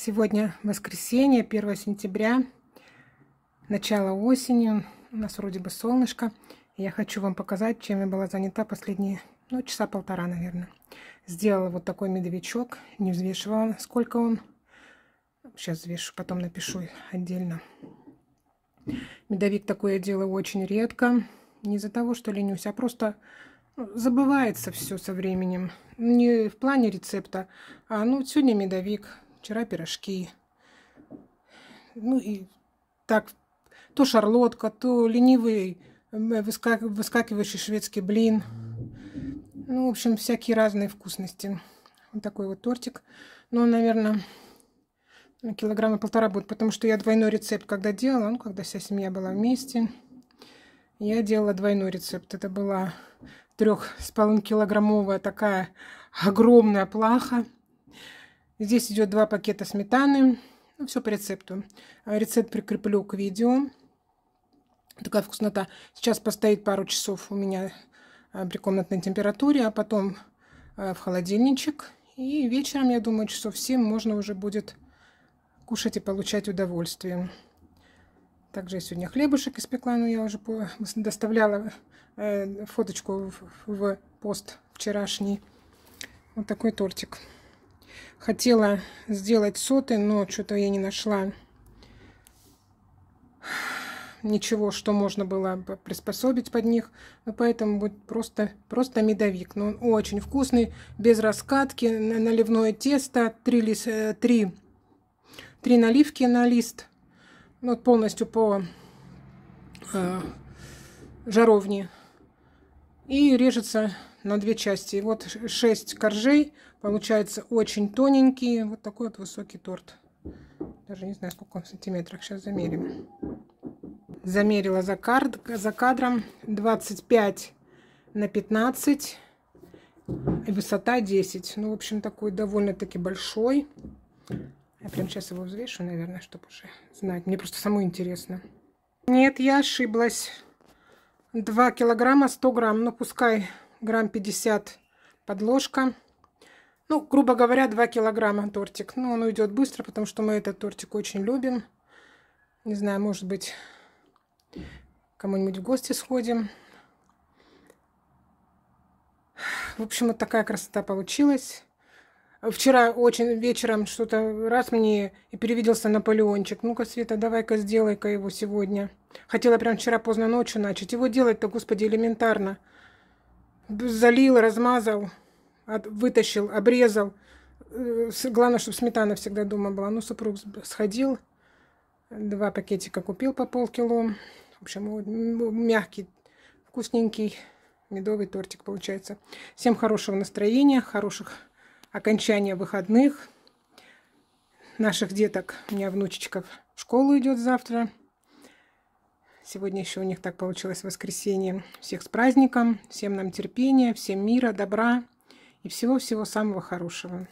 Сегодня воскресенье, 1 сентября, начало осени. У нас вроде бы солнышко. Я хочу вам показать, чем я была занята последние, ну, часа полтора, наверное. Сделала вот такой медовичок. Не взвешивала, сколько он. Сейчас взвешу, потом напишу отдельно. Медовик такое я делаю очень редко. Не из-за того, что ленюсь, а просто ну, забывается все со временем. Не в плане рецепта, а ну, сегодня медовик – вчера пирожки. Ну и так, то шарлотка, то ленивый выскакивающий шведский блин. Ну, в общем, всякие разные вкусности. Вот такой вот тортик. Ну, наверное, ну, килограмма полтора будет, потому что я двойной рецепт когда делала, ну, когда вся семья была вместе, я делала двойной рецепт. Это была трех с половиной килограммовая такая огромная плаха. Здесь идет два пакета сметаны. Ну, все по рецепту. А, рецепт прикреплю к видео. Такая вкуснота. Сейчас постоит пару часов у меня а, при комнатной температуре, а потом а, в холодильничек. И вечером, я думаю, часов 7 можно уже будет кушать и получать удовольствие. Также я сегодня хлебушек испекла, но я уже доставляла э, фоточку в пост вчерашний. Вот такой тортик. Хотела сделать соты, но что-то я не нашла ничего, что можно было приспособить под них. Но ну, поэтому будет просто, просто медовик. Но он очень вкусный, без раскатки, наливное тесто, 3, лис, э, три 3 наливки на лист. Ну, вот полностью по э, жаровне. И режется на две части. И вот 6 коржей. Получается очень тоненький. Вот такой вот высокий торт. Даже не знаю, сколько он в сантиметрах. Сейчас замерим. Замерила за, кард, за кадром. 25 на 15. высота 10. Ну, в общем, такой довольно-таки большой. Я прям сейчас его взвешу, наверное, чтобы уже знать. Мне просто самой интересно. Нет, я ошиблась. 2 килограмма 100 грамм. Ну, пускай грамм 50 подложка. Ну, грубо говоря, 2 килограмма тортик. но ну, он уйдет быстро, потому что мы этот тортик очень любим. Не знаю, может быть, кому-нибудь в гости сходим. В общем, вот такая красота получилась. Вчера очень вечером что-то раз мне и перевиделся Наполеончик. Ну-ка, Света, давай-ка сделай-ка его сегодня. Хотела прям вчера поздно ночью начать. Его делать-то, господи, элементарно залил, размазал, от, вытащил, обрезал. Э, главное, чтобы сметана всегда дома была. Ну, супруг сходил, два пакетика купил по полкило. В общем, мягкий, вкусненький медовый тортик получается. Всем хорошего настроения, хороших окончания выходных. Наших деток, у меня внучечка в школу идет завтра. Сегодня еще у них так получилось воскресенье. Всех с праздником, всем нам терпения, всем мира, добра и всего-всего самого хорошего.